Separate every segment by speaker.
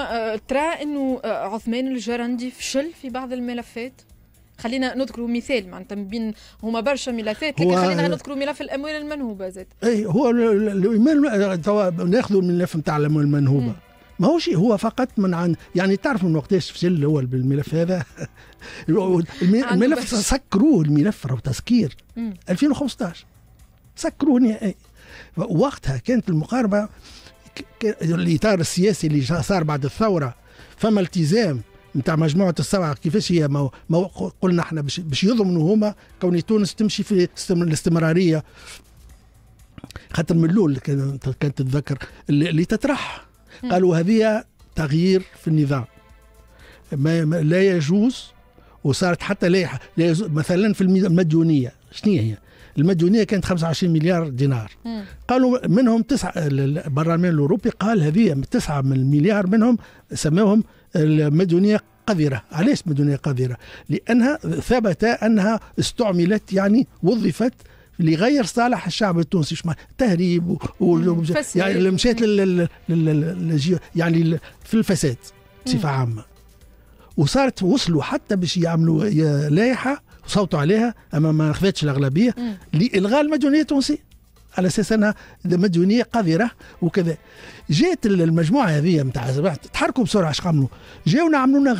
Speaker 1: آه، ترى انه آه، عثمان الجرندي فشل في بعض الملفات خلينا نذكروا مثال معناتها بين هما برشا ملفات لكن خلينا نذكروا ملف الاموال المنهوبه زاد اي هو الاموال آه، توا ناخذوا الملف نتاع الاموال المنهوبه ما هو شيء هو فقط من عن يعني تعرف من وقتاش فشل الاول بالملف هذا الملف سكروه الملف راهو تسكير 2015 سكروه نهائي وقتها كانت المقاربه الاطار السياسي اللي صار بعد الثوره فما التزام نتاع مجموعه السبعه كيفاش هي ما, ما قلنا احنا باش يضمنوا هما كون تونس تمشي في الاستمراريه خاطر من الاول كانت تتذكر اللي تطرح قالوا هذه تغيير في النظام ما لا يجوز وصارت حتى لائحه مثلا في المديونيه شنو هي؟ المديونيه كانت 25 مليار دينار مم. قالوا منهم تسعه البرلمان الاوروبي قال هذه تسعه من مليار منهم سماهم المديونيه قذرة علاش مديونيه قذرة لأنها ثبت أنها استعملت يعني وظفت لغير صالح الشعب التونسي شما تهريب و... يعني مشات لل... لل... يعني في الفساد بصفة عامة وصارت وصلوا حتى باش يعملوا لائحة صوتوا عليها أما ما خفتش الأغلبية لإلغاء المديونية التونسية على اساس انها مديونيه قذره وكذا جات المجموعه هذه نتاع تحركوا بسرعه اش عملوا؟ جاونا عملوا لنا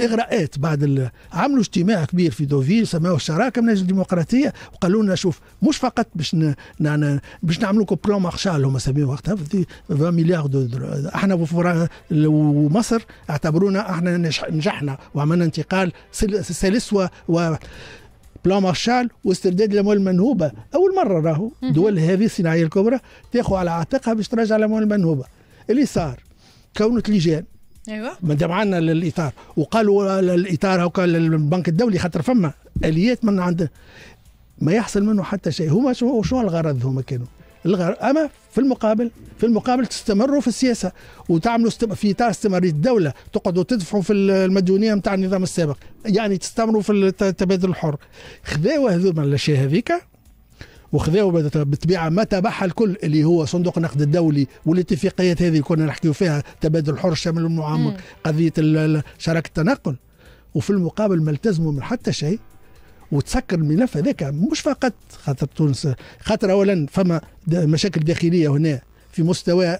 Speaker 1: إيه. اغراءات بعد عملوا اجتماع كبير في دوفيل سموه الشراكه من اجل الديمقراطيه وقالوا لنا شوف مش فقط باش باش نعملوا لكم بلان مارشال هما سميوه وقتها 20 مليار دو درو. احنا ومصر اعتبرونا احنا نجحنا وعملنا انتقال سلس و, و بلان مارشال واسترداد الاموال المنهوبه اول مره راهو دول هذه الصناعيه الكبرى تاخذ على عاتقها باش ترجع الاموال المنهوبه اللي صار كونت لجان ايوه ما عندنا للاطار وقالوا الاطار هكا للبنك الدولي خاطر فما اليات من عند ما يحصل منه حتى شيء هما شو شو الغرض هما كانوا الغرض اما في المقابل في المقابل تستمروا في السياسه وتعملوا استم... في اطار استمراريه الدوله تقعدوا تدفعوا في المديونيه نتاع النظام السابق يعني تستمروا في التبادل الحر خذاوا هذوما الاشياء هذيك وخذاو بالطبيعه ما تبعها الكل اللي هو صندوق النقد الدولي والاتفاقيات هذه كنا نحكيو فيها تبادل الحر الشامل المعامل قضيه شراكه التنقل وفي المقابل ما التزموا من حتى شيء وتسكر الملف هذاك مش فقط خاطر تونس خاطر اولا فما مشاكل داخليه هنا في مستوى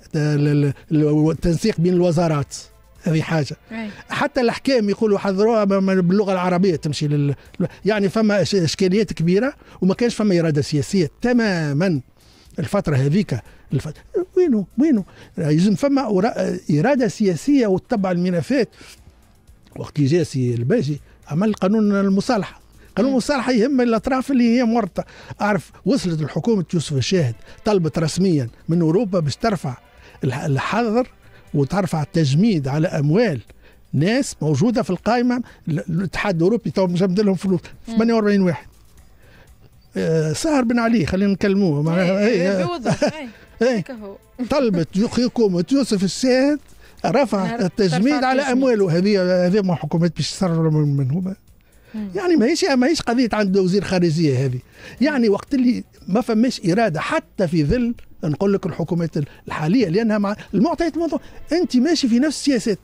Speaker 1: التنسيق بين الوزارات هذه حاجه أي. حتى الاحكام يقولوا حذروها باللغه العربيه تمشي لل... يعني فما اشكاليات كبيره وما كانش فما اراده سياسيه تماما الفتره هذيك الفترة وينو وينو يلزم فما اراده سياسيه وتتبع الملفات وقت جاء سي الباجي عمل قانون المصالحه قانون المصالحه يهم الاطراف اللي هي مورطه اعرف وصلت الحكومه يوسف الشاهد طلبت رسميا من اوروبا باش ترفع الحظر وترفع التجميد على اموال ناس موجوده في القائمه الاتحاد الاوروبي تو مجمد لهم فلوس 48 واحد آه، سهر بن علي خلينا نكلموه طلبت حكومه يوسف السيد رفع نعم، التجميد على امواله هذه هذه ما حكومات باش تسرر منهم يعني ماهيش ماهيش قضيه عند وزير خارجيه هذه يعني وقت اللي ما فماش اراده حتى في ظل نقول لك الحكومات الحاليه لانها مع المعطيات الموضوع انت ماشي في نفس السياسات